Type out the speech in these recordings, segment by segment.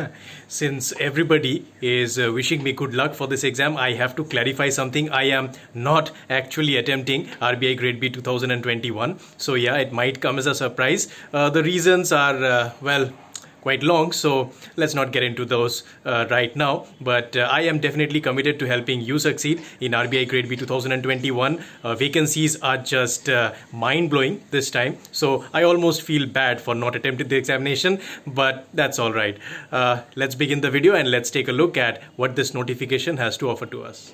since everybody is uh, wishing me good luck for this exam, I have to clarify something. I am not actually attempting RBI Grade B 2021. So yeah, it might come as a surprise. Uh, the reasons are, uh, well, quite long so let's not get into those uh, right now but uh, I am definitely committed to helping you succeed in RBI grade B 2021 uh, vacancies are just uh, mind-blowing this time so I almost feel bad for not attempting the examination but that's all right uh, let's begin the video and let's take a look at what this notification has to offer to us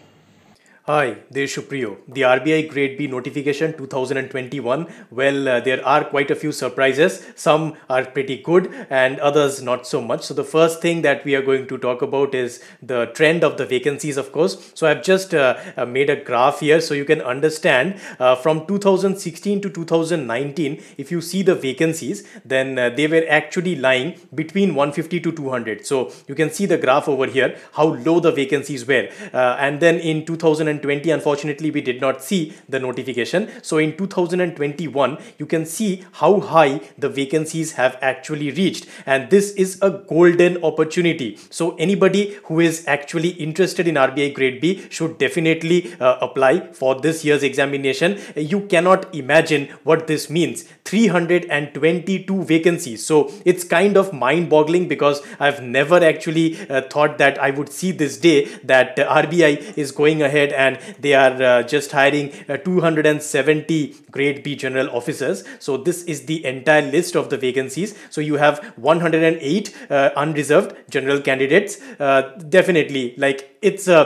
Hi, Deshu Priyo. The RBI Grade B notification 2021. Well, uh, there are quite a few surprises. Some are pretty good and others not so much. So the first thing that we are going to talk about is the trend of the vacancies, of course. So I've just uh, uh made a graph here so you can understand uh, from 2016 to 2019, if you see the vacancies, then uh, they were actually lying between 150 to 200. So you can see the graph over here, how low the vacancies were. Uh, and then in 2000 2020 unfortunately we did not see the notification so in 2021 you can see how high the vacancies have actually reached and this is a golden opportunity so anybody who is actually interested in RBI grade B should definitely uh, apply for this year's examination you cannot imagine what this means 322 vacancies so it's kind of mind boggling because I've never actually uh, thought that I would see this day that uh, RBI is going ahead and and they are uh, just hiring uh, 270 grade B general officers. So this is the entire list of the vacancies. So you have 108 uh, unreserved general candidates. definitely like it's a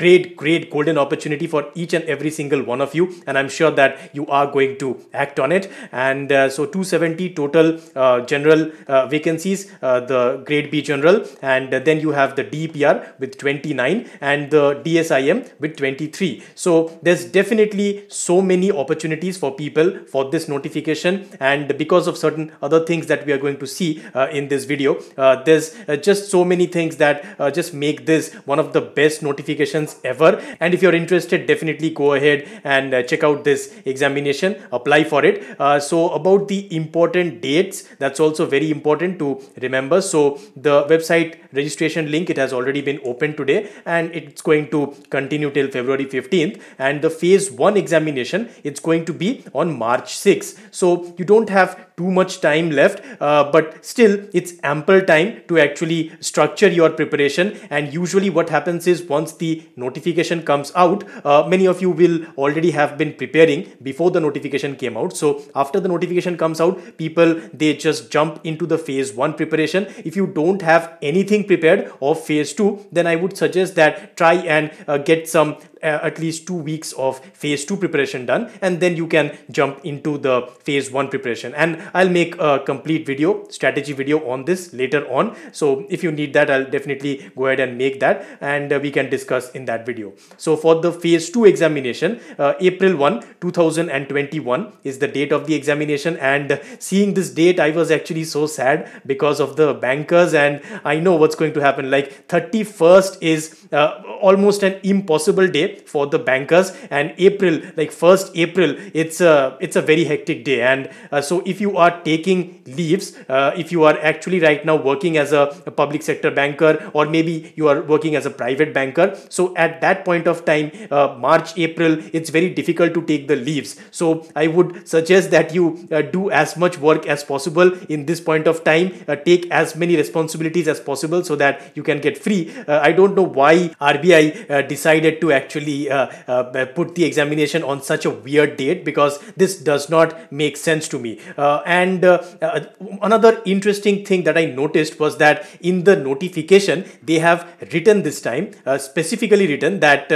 great, great golden opportunity for each and every single one of you. And I'm sure that you are going to act on it. And uh, so 270 total uh, general uh, vacancies, the grade B general, and then you have the DPR with 29 and the DSIM with 20. 2023. So there's definitely so many opportunities for people for this notification and because of certain other things that we are going to see uh, in this video, uh, there's uh, just so many things that uh, just make this one of the best notifications ever. And if you're interested, definitely go ahead and uh, check out this examination, apply for it. Uh, so about the important dates, that's also very important to remember. So the website registration link, it has already been opened today and it's going to continue till February February 15th and the phase 1 examination it's going to be on March 6th. So you don't have too much time left uh, but still it's ample time to actually structure your preparation and usually what happens is once the notification comes out uh, many of you will already have been preparing before the notification came out. So after the notification comes out people they just jump into the phase 1 preparation. If you don't have anything prepared of phase 2 then I would suggest that try and uh, get some uh, at least two weeks of phase two preparation done and then you can jump into the phase one preparation and I'll make a complete video strategy video on this later on so if you need that I'll definitely go ahead and make that and uh, we can discuss in that video so for the phase two examination uh, April 1 2021 is the date of the examination and seeing this date I was actually so sad because of the bankers and I know what's going to happen like 31st is uh, almost an impossible day for the bankers and April like 1st April it's a it's a very hectic day and uh, so if you are taking leaves uh, if you are actually right now working as a, a, public sector banker or maybe you are working as a private banker so at that point of time uh, March April it's very difficult to take the leaves so I would suggest that you uh, do as much work as possible in this point of time uh, take as many responsibilities as possible so that you can get free uh, I don't know why RBI decided to actually actually uh, uh, put the examination on such a weird date because this does not make sense to me. Uh, and uh, uh, another interesting thing that I noticed was that in the notification, they have written this time, specifically written that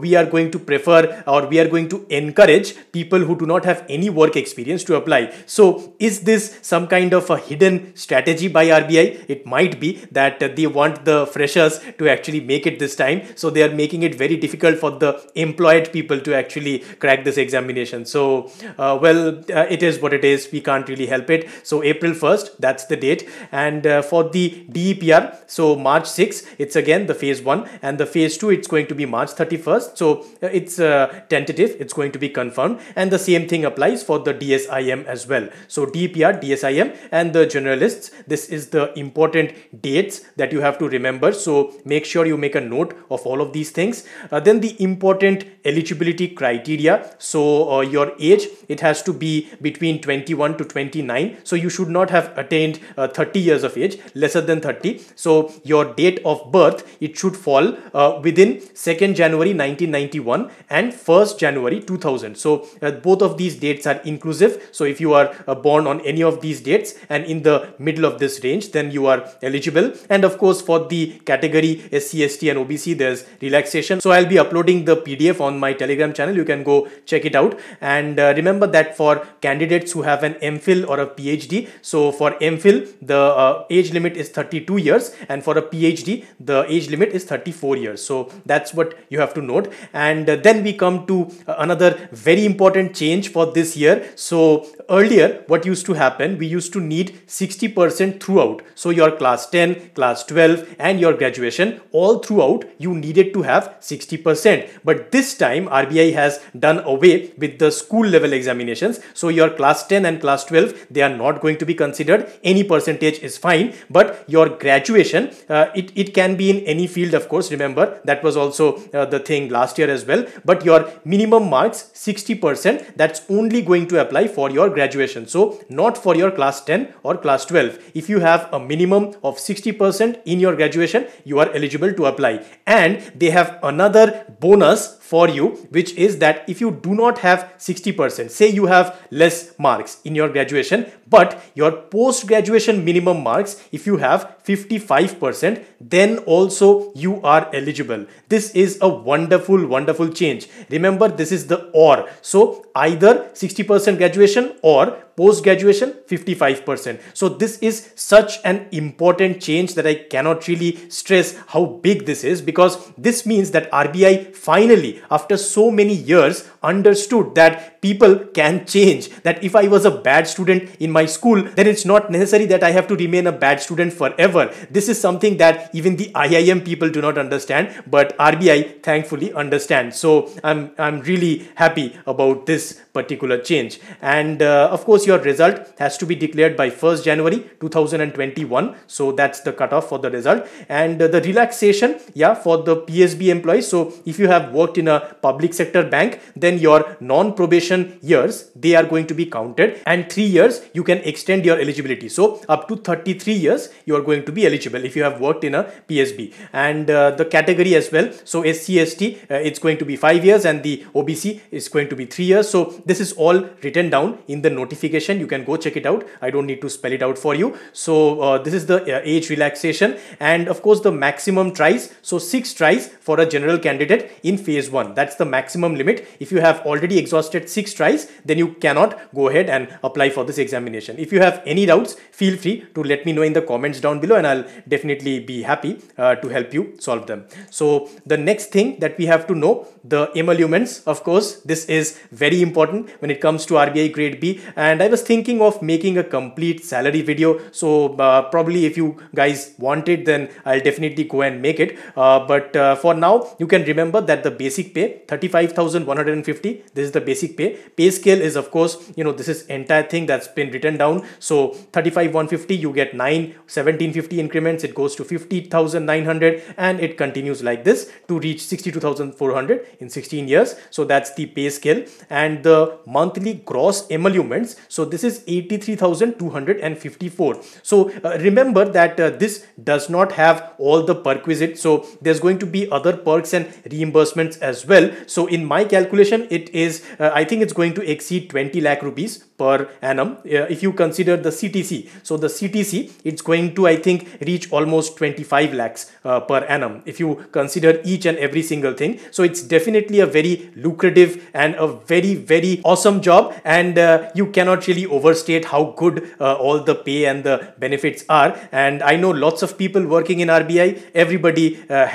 we are going to prefer or we are going to encourage people who do not have any work experience to apply. So is this some kind of a hidden strategy by RBI? It might be that they want the freshers to actually make it this time. So they are making it very difficult for of the employed people to actually crack this examination. So, uh, well, uh, it is what it is. We can't really help it. So, April 1st, that's the date. And uh, for the DEPR, so March 6th, it's again the phase 1. And the phase 2, it's going to be March 31st. So, uh, it's uh, tentative. It's going to be confirmed. And the same thing applies for the DSIM as well. So, DEPR, DSIM, and the generalists. This is the important dates that you have to remember. So, make sure you make a note of all of these things. Uh, then the important eligibility criteria. So uh, your age, it has to be between 21 to 29. So you should not have attained uh, 30 years of age, lesser than 30. So your date of birth, it should fall uh, within 2nd January 1991 and 1st January 2000. So uh, both of these dates are inclusive. So if you are uh, born on any of these dates and in the middle of this range, then you are eligible. And of course, for the category SC, ST and OBC, there's relaxation. So I'll be uploading the PDF on my Telegram channel. You can go check it out. And uh, remember that for candidates who have an MPhil or a PhD, so for MPhil, the uh, age limit is 32 years, and for a PhD, the age limit is 34 years. So that's what you have to note. And uh, then we come to uh, another very important change for this year. So earlier, what used to happen, we used to need 60% throughout. So your class 10, class 12, and your graduation, all throughout, you needed to have 60%. But this time RBI has done away with the school level examinations. So your class 10 and class 12, they are not going to be considered. Any percentage is fine, but your graduation, uh, it, it can be in any field, of course. Remember, that was also uh, the thing last year as well. But your minimum marks, 60%, that's only going to apply for your graduation. So not for your class 10 or class 12. If you have a minimum of 60% in your graduation, you are eligible to apply. And they have another Bonus for you, which is that if you do not have 60%, say you have less marks in your graduation, but your post-graduation minimum marks, if you have 55%, then also you are eligible. This is a wonderful, wonderful change. Remember, this is the or. So either 60% graduation or post graduation 55%. So this is such an important change that I cannot really stress how big this is because this means that RBI finally after so many years, understood that people can change. That if I was a bad student in my school, then it's not necessary that I have to remain a bad student forever. This is something that even the IIM people do not understand, but RBI thankfully understands. So I'm, I'm really happy about this particular change. And uh, of course, your result has to be declared by 1st January 2021. So that's the cutoff for the result. And uh, the relaxation, yeah, for the PSB employees. So if you have worked in a public sector bank, then your non-probation years, they are going to be counted and three years you can extend your eligibility. So up to 33 years, you are going to be eligible if you have worked in a PSB and uh, the category as well. So SCST uh, it's going to be five years and the OBC is going to be three years. So this is all written down in the notification. You can go check it out. I don't need to spell it out for you. So uh, this is the uh, age relaxation and of course the maximum tries. So six tries for a general candidate in phase one. 1. That's the maximum limit. If you have already exhausted 6 tries, then you cannot go ahead and apply for this examination. If you have any doubts, feel free to let me know in the comments down below and I'll definitely be happy uh, to help you solve them. So the next thing that we have to know, the emoluments, of course, this is very important when it comes to RBI grade B. And I was thinking of making a complete salary video. So uh, probably if you guys want it, then I'll definitely go and make it. Uh, but uh, for now, you can remember that the basic basic pay 35150 this is the basic pay pay scale is of course you know this is entire thing that's been written down so 35150 you get 9 1750 increments it goes to 50900 and it continues like this to reach 62400 in 16 years so that's the pay scale and the monthly gross emoluments so this is 83254 so uh, remember that uh, this does not have all the perquisites so there's going to be other perks and reimbursements as as well. So in my calculation, it is, uh, I think it's going to exceed 20 lakh rupees per annum. Uh, if you consider the CTC, so the CTC, it's going to, I think, reach almost 25 lakhs uh, per annum. If you consider each and every single thing. So it's definitely a very lucrative and a very, very awesome job. And uh, you cannot really overstate how good all the pay and the benefits are. And I know lots of people working in RBI, everybody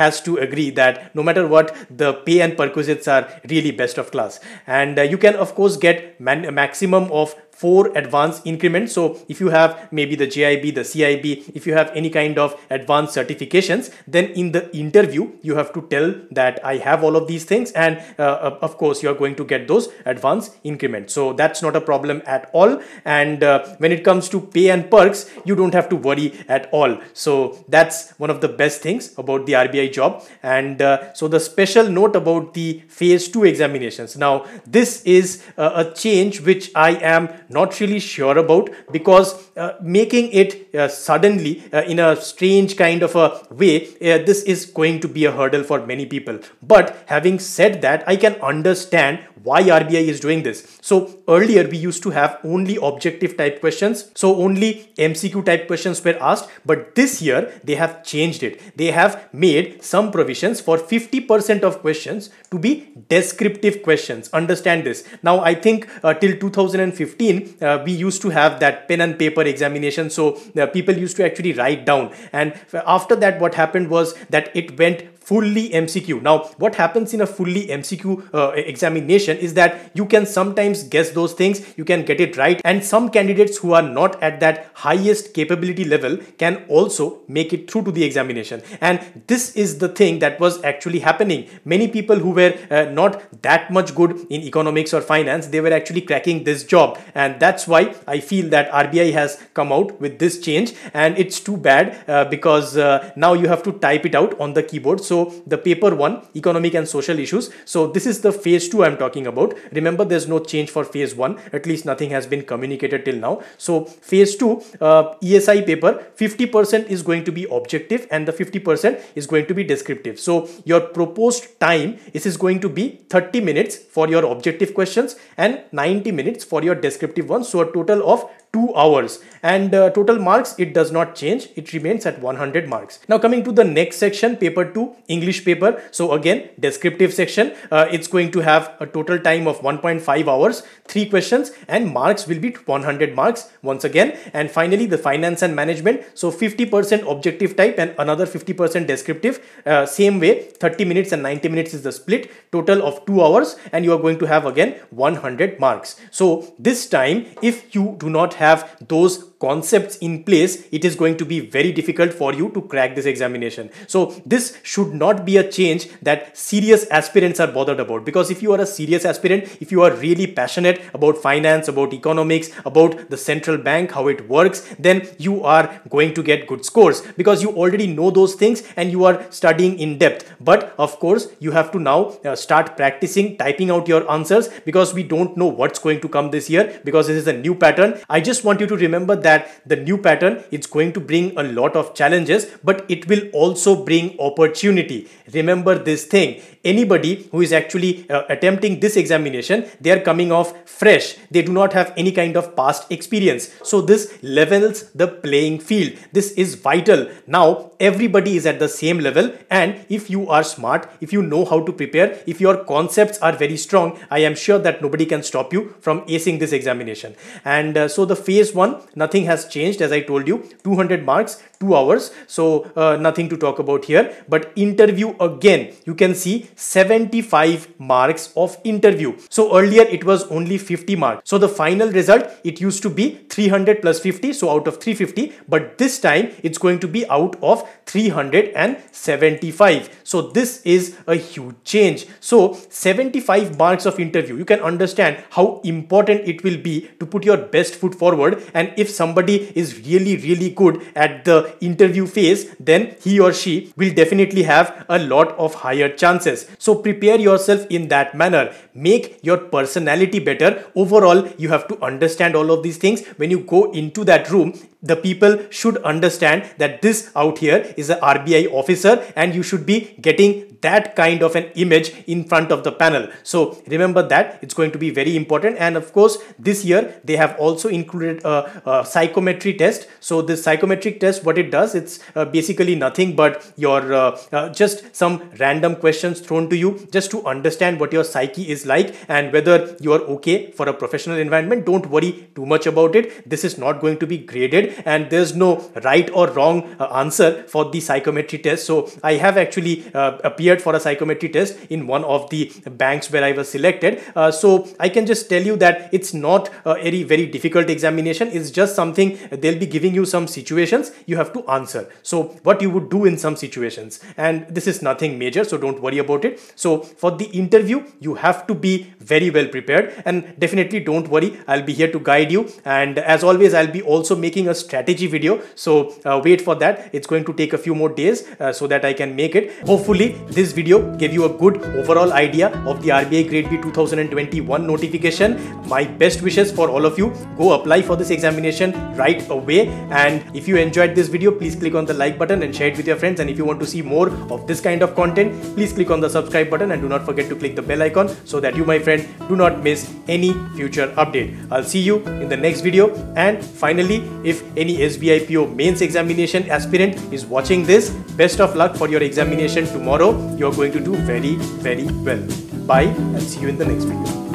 has to agree that no matter what the pay and and perquisites are really best of class and uh, you can of course get man- maximum of four advanced increments. So if you have maybe the JIB, the CIB, if you have any kind of advanced certifications, then in the interview, you have to tell that I have all of these things. And uh, uh, of course, you are going to get those advanced increments. So that's not a problem at all. And uh, when it comes to pay and perks, you don't have to worry at all. So that's one of the best things about the RBI job. And uh, so the special note about the phase two examinations. Now, this is uh, a change which I am not really sure about because uh, making it uh, suddenly uh, in a strange kind of a way, uh, this is going to be a hurdle for many people. But having said that, I can understand why RBI is doing this. So earlier we used to have only objective type questions. So only MCQ type questions were asked. But this year they have changed it. They have made some provisions for 50% of questions to be descriptive questions. Understand this. Now I think uh, till 2015 uh, we used to have that pen and paper examination. So uh, people used to actually write down. And after that, what happened was that it went fully MCQ. Now, what happens in a fully MCQ uh, examination is that you can sometimes guess those things, you can get it right, and some candidates who are not at that highest capability level can also make it through to the examination. And this is the thing that was actually happening. Many people who were uh, not that much good in economics or finance, they were actually cracking this job. And that's why I feel that RBI has come out with this change. And it's too bad uh, because uh, now you have to type it out on the keyboard. So so the paper one, economic and social issues. So this is the phase two I'm talking about. Remember, there's no change for phase one. At least nothing has been communicated till now. So phase two, uh, ESI paper, 50% is going to be objective and the 50% is going to be descriptive. So your proposed time is going to be 30 minutes for your objective questions and 90 minutes for your descriptive ones. So a total of 2 hours and uh, total marks it does not change it remains at 100 marks now coming to the next section paper 2 english paper so again descriptive section uh, it's going to have a total time of 1.5 hours three questions and marks will be 100 marks once again and finally the finance and management so 50% objective type and another 50% descriptive uh, same way 30 minutes and 90 minutes is the split total of 2 hours and you are going to have again 100 marks so this time if you do not have have those concepts in place, it is going to be very difficult for you to crack this examination. So this should not be a change that serious aspirants are bothered about because if you are a serious aspirant, if you are really passionate about finance, about economics, about the central bank, how it works, then you are going to get good scores because you already know those things and you are studying in depth. But of course, you have to now uh, start practicing typing out your answers because we don't know what's going to come this year because this is a new pattern. I just want you to remember that that the new pattern is going to bring a lot of challenges, but it will also bring opportunity. Remember this thing. Anybody who is actually uh, attempting this examination, they are coming off fresh. They do not have any kind of past experience. So this levels the playing field. This is vital. Now everybody is at the same level and if you are smart, if you know how to prepare, if your concepts are very strong, I am sure that nobody can stop you from acing this examination. And uh, so the phase one, nothing nothing has changed as I told you 200 marks 2 hours so uh, nothing to talk about here but interview again you can see 75 marks of interview so earlier it was only 50 marks so the final result it used to be 300 plus 50 so out of 350 but this time it's going to be out of 375 so this is a huge change so 75 marks of interview you can understand how important it will be to put your best foot forward and if some somebody is really, really good at the interview phase, then he or she will definitely have a lot of higher chances. So prepare yourself in that manner. Make your personality better. Overall, you have to understand all of these things. When you go into that room, the people should understand that this out here is a RBI officer and you should be getting that kind of an image in front of the panel. So remember that it's going to be very important. And of course, this year they have also included a, a psychometry test. So this psychometric test, what it does, it's uh, basically nothing but your uh, uh, just some random questions thrown to you just to understand what your psyche is like and whether you are okay for a professional environment. Don't worry too much about it. This is not going to be graded and there's no right or wrong uh, answer for the psychometry test. So I have actually uh, appeared for a psychometry test in one of the banks where I was selected. Uh, so I can just tell you that it's not a very, very difficult examination. It's just something they'll be giving you some situations you have to answer. So what you would do in some situations and this is nothing major. So don't worry about it. So for the interview, you have to be very well prepared and definitely don't worry. I'll be here to guide you. And as always, I'll be also making a strategy video. So uh, wait for that. It's going to take a few more days uh, so that I can make it. Hopefully this video gave you a good overall idea of the RBI Grade B 2021 notification. My best wishes for all of you. Go apply for this examination right away. And if you enjoyed this video, please click on the like button and share it with your friends. And if you want to see more of this kind of content, please click on the subscribe button and do not forget to click the bell icon so that you, my friend, do not miss any future update. I'll see you in the next video. And finally, if any SBIPO mains examination aspirant is watching this, best of luck for your examination tomorrow. You're going to do very, very well. Bye and see you in the next video.